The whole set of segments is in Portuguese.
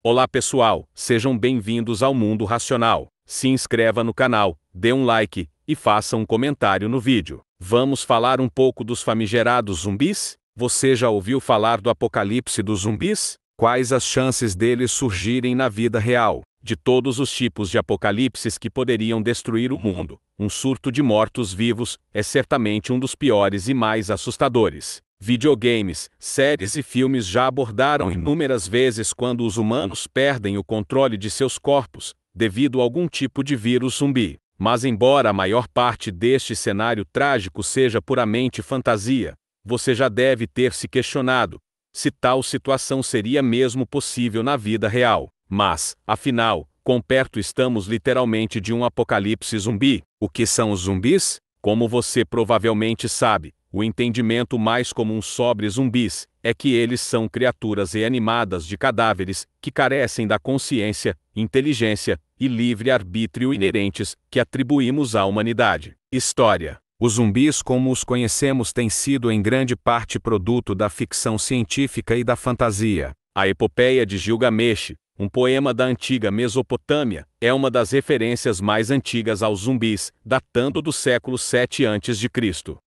Olá pessoal, sejam bem-vindos ao Mundo Racional. Se inscreva no canal, dê um like e faça um comentário no vídeo. Vamos falar um pouco dos famigerados zumbis? Você já ouviu falar do apocalipse dos zumbis? Quais as chances deles surgirem na vida real? De todos os tipos de apocalipses que poderiam destruir o mundo, um surto de mortos-vivos é certamente um dos piores e mais assustadores. Videogames, séries e filmes já abordaram inúmeras vezes quando os humanos perdem o controle de seus corpos, devido a algum tipo de vírus zumbi. Mas, embora a maior parte deste cenário trágico seja puramente fantasia, você já deve ter se questionado se tal situação seria mesmo possível na vida real. Mas, afinal, quão perto estamos literalmente de um apocalipse zumbi. O que são os zumbis? Como você provavelmente sabe, o entendimento mais comum sobre zumbis é que eles são criaturas reanimadas de cadáveres que carecem da consciência, inteligência e livre-arbítrio inerentes que atribuímos à humanidade. História: Os zumbis como os conhecemos têm sido em grande parte produto da ficção científica e da fantasia. A epopeia de Gilgamesh, um poema da antiga Mesopotâmia, é uma das referências mais antigas aos zumbis, datando do século 7 a.C.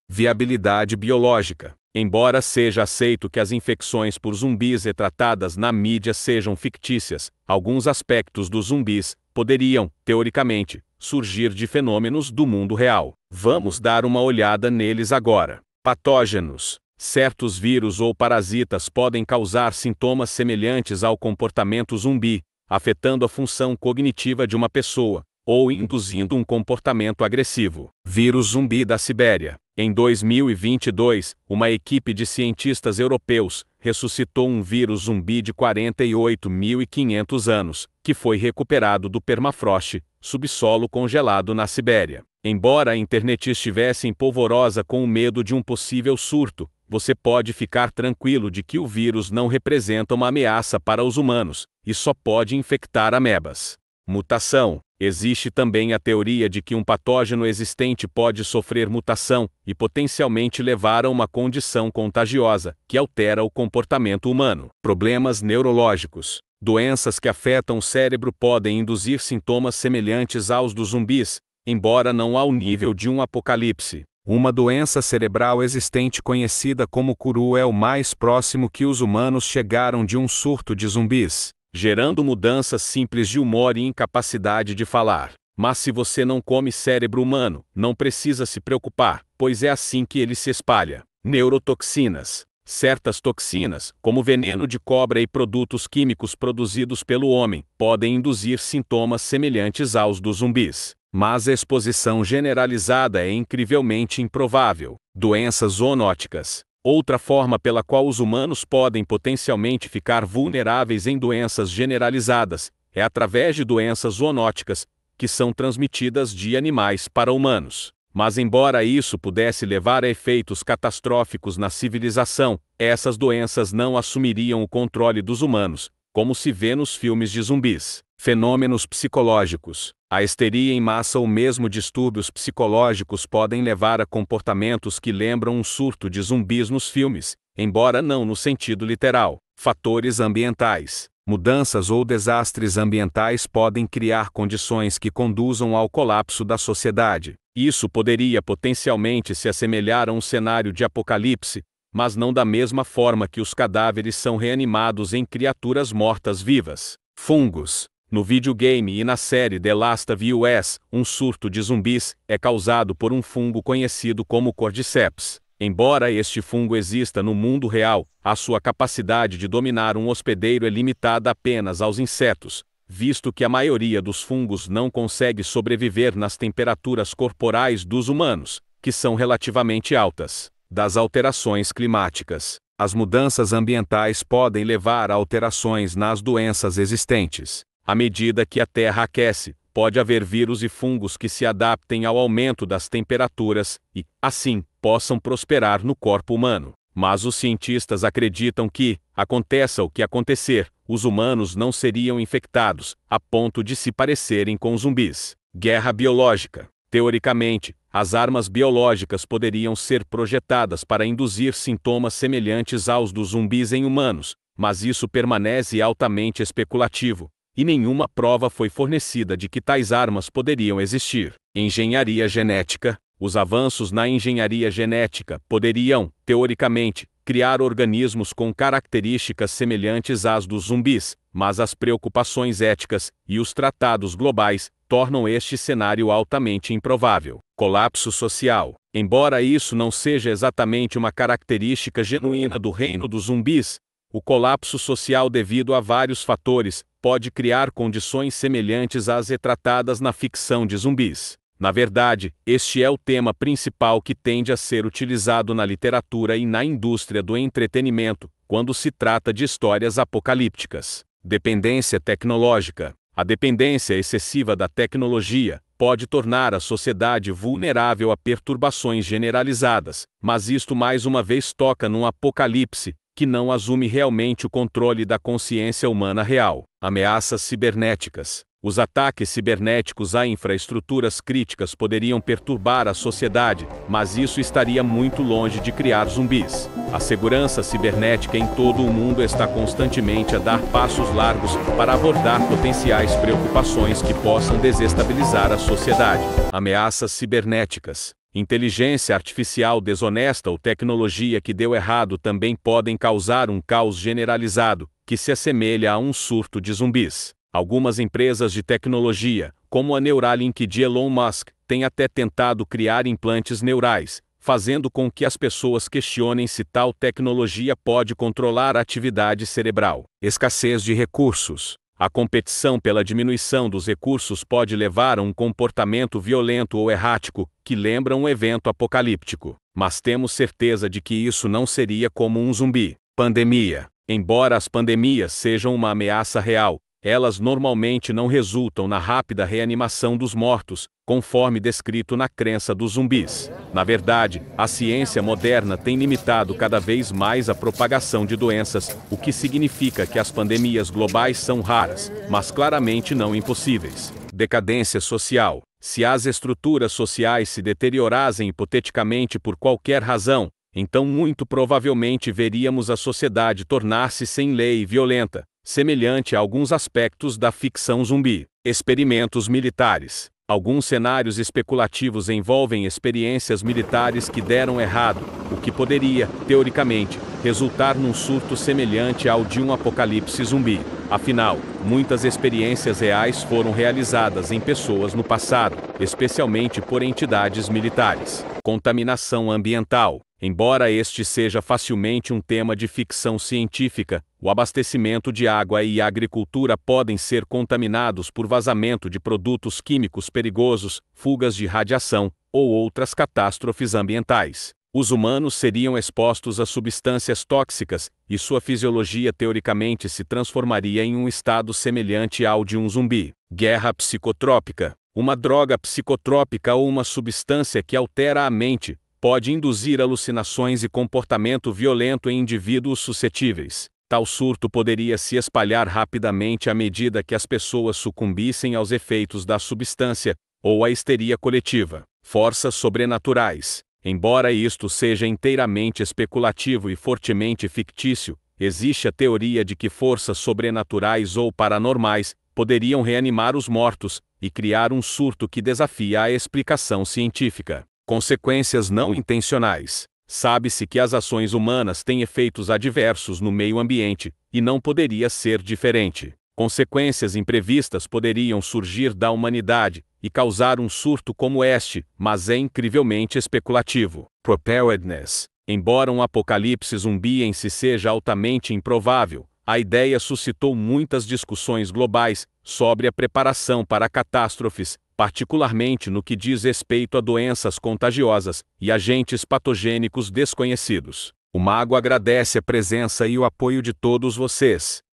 Viabilidade biológica. Embora seja aceito que as infecções por zumbis retratadas na mídia sejam fictícias, alguns aspectos dos zumbis poderiam, teoricamente, surgir de fenômenos do mundo real. Vamos dar uma olhada neles agora. Patógenos. Certos vírus ou parasitas podem causar sintomas semelhantes ao comportamento zumbi, afetando a função cognitiva de uma pessoa, ou induzindo um comportamento agressivo. Vírus zumbi da Sibéria. Em 2022, uma equipe de cientistas europeus ressuscitou um vírus zumbi de 48.500 anos, que foi recuperado do permafrost, subsolo congelado na Sibéria. Embora a internet estivesse em polvorosa com o medo de um possível surto, você pode ficar tranquilo de que o vírus não representa uma ameaça para os humanos e só pode infectar amebas. Mutação. Existe também a teoria de que um patógeno existente pode sofrer mutação e potencialmente levar a uma condição contagiosa que altera o comportamento humano. Problemas neurológicos. Doenças que afetam o cérebro podem induzir sintomas semelhantes aos dos zumbis, embora não ao nível de um apocalipse. Uma doença cerebral existente conhecida como curu é o mais próximo que os humanos chegaram de um surto de zumbis, gerando mudanças simples de humor e incapacidade de falar. Mas se você não come cérebro humano, não precisa se preocupar, pois é assim que ele se espalha. Neurotoxinas. Certas toxinas, como veneno de cobra e produtos químicos produzidos pelo homem, podem induzir sintomas semelhantes aos dos zumbis mas a exposição generalizada é incrivelmente improvável. Doenças zoonóticas. Outra forma pela qual os humanos podem potencialmente ficar vulneráveis em doenças generalizadas é através de doenças zoonóticas, que são transmitidas de animais para humanos. Mas, embora isso pudesse levar a efeitos catastróficos na civilização, essas doenças não assumiriam o controle dos humanos, como se vê nos filmes de zumbis. Fenômenos psicológicos. A histeria em massa ou mesmo distúrbios psicológicos podem levar a comportamentos que lembram um surto de zumbis nos filmes, embora não no sentido literal. Fatores ambientais. Mudanças ou desastres ambientais podem criar condições que conduzam ao colapso da sociedade. Isso poderia potencialmente se assemelhar a um cenário de apocalipse, mas não da mesma forma que os cadáveres são reanimados em criaturas mortas-vivas. Fungos no videogame e na série The Last of Us, um surto de zumbis é causado por um fungo conhecido como Cordyceps. Embora este fungo exista no mundo real, a sua capacidade de dominar um hospedeiro é limitada apenas aos insetos, visto que a maioria dos fungos não consegue sobreviver nas temperaturas corporais dos humanos, que são relativamente altas, das alterações climáticas. As mudanças ambientais podem levar a alterações nas doenças existentes à medida que a Terra aquece, pode haver vírus e fungos que se adaptem ao aumento das temperaturas e, assim, possam prosperar no corpo humano. Mas os cientistas acreditam que, aconteça o que acontecer, os humanos não seriam infectados, a ponto de se parecerem com zumbis. Guerra biológica. Teoricamente, as armas biológicas poderiam ser projetadas para induzir sintomas semelhantes aos dos zumbis em humanos, mas isso permanece altamente especulativo, e nenhuma prova foi fornecida de que tais armas poderiam existir. Engenharia genética. Os avanços na engenharia genética poderiam, teoricamente, criar organismos com características semelhantes às dos zumbis, mas as preocupações éticas e os tratados globais tornam este cenário altamente improvável. Colapso social. Embora isso não seja exatamente uma característica genuína do reino dos zumbis, o colapso social devido a vários fatores pode criar condições semelhantes às retratadas na ficção de zumbis. Na verdade, este é o tema principal que tende a ser utilizado na literatura e na indústria do entretenimento, quando se trata de histórias apocalípticas. Dependência tecnológica. A dependência excessiva da tecnologia pode tornar a sociedade vulnerável a perturbações generalizadas, mas isto mais uma vez toca num apocalipse, que não assume realmente o controle da consciência humana real. Ameaças cibernéticas. Os ataques cibernéticos a infraestruturas críticas poderiam perturbar a sociedade, mas isso estaria muito longe de criar zumbis. A segurança cibernética em todo o mundo está constantemente a dar passos largos para abordar potenciais preocupações que possam desestabilizar a sociedade. Ameaças cibernéticas. Inteligência artificial desonesta ou tecnologia que deu errado também podem causar um caos generalizado, que se assemelha a um surto de zumbis. Algumas empresas de tecnologia, como a Neuralink de Elon Musk, têm até tentado criar implantes neurais, fazendo com que as pessoas questionem se tal tecnologia pode controlar a atividade cerebral. Escassez de recursos. A competição pela diminuição dos recursos pode levar a um comportamento violento ou errático, que lembra um evento apocalíptico. Mas temos certeza de que isso não seria como um zumbi. Pandemia. Embora as pandemias sejam uma ameaça real, elas normalmente não resultam na rápida reanimação dos mortos, conforme descrito na crença dos zumbis. Na verdade, a ciência moderna tem limitado cada vez mais a propagação de doenças, o que significa que as pandemias globais são raras, mas claramente não impossíveis. Decadência social. Se as estruturas sociais se deteriorassem hipoteticamente por qualquer razão, então muito provavelmente veríamos a sociedade tornar-se sem lei e violenta, semelhante a alguns aspectos da ficção zumbi. Experimentos militares. Alguns cenários especulativos envolvem experiências militares que deram errado, o que poderia, teoricamente, resultar num surto semelhante ao de um apocalipse zumbi. Afinal, muitas experiências reais foram realizadas em pessoas no passado, especialmente por entidades militares. Contaminação ambiental. Embora este seja facilmente um tema de ficção científica, o abastecimento de água e a agricultura podem ser contaminados por vazamento de produtos químicos perigosos, fugas de radiação ou outras catástrofes ambientais. Os humanos seriam expostos a substâncias tóxicas e sua fisiologia teoricamente se transformaria em um estado semelhante ao de um zumbi. Guerra psicotrópica uma droga psicotrópica ou uma substância que altera a mente, pode induzir alucinações e comportamento violento em indivíduos suscetíveis. Tal surto poderia se espalhar rapidamente à medida que as pessoas sucumbissem aos efeitos da substância, ou à histeria coletiva. Forças sobrenaturais. Embora isto seja inteiramente especulativo e fortemente fictício, existe a teoria de que forças sobrenaturais ou paranormais poderiam reanimar os mortos e criar um surto que desafia a explicação científica consequências não intencionais. Sabe-se que as ações humanas têm efeitos adversos no meio ambiente, e não poderia ser diferente. Consequências imprevistas poderiam surgir da humanidade e causar um surto como este, mas é incrivelmente especulativo. Preparedness. Embora um apocalipse zumbi em si seja altamente improvável, a ideia suscitou muitas discussões globais sobre a preparação para catástrofes, particularmente no que diz respeito a doenças contagiosas e agentes patogênicos desconhecidos. O Mago agradece a presença e o apoio de todos vocês.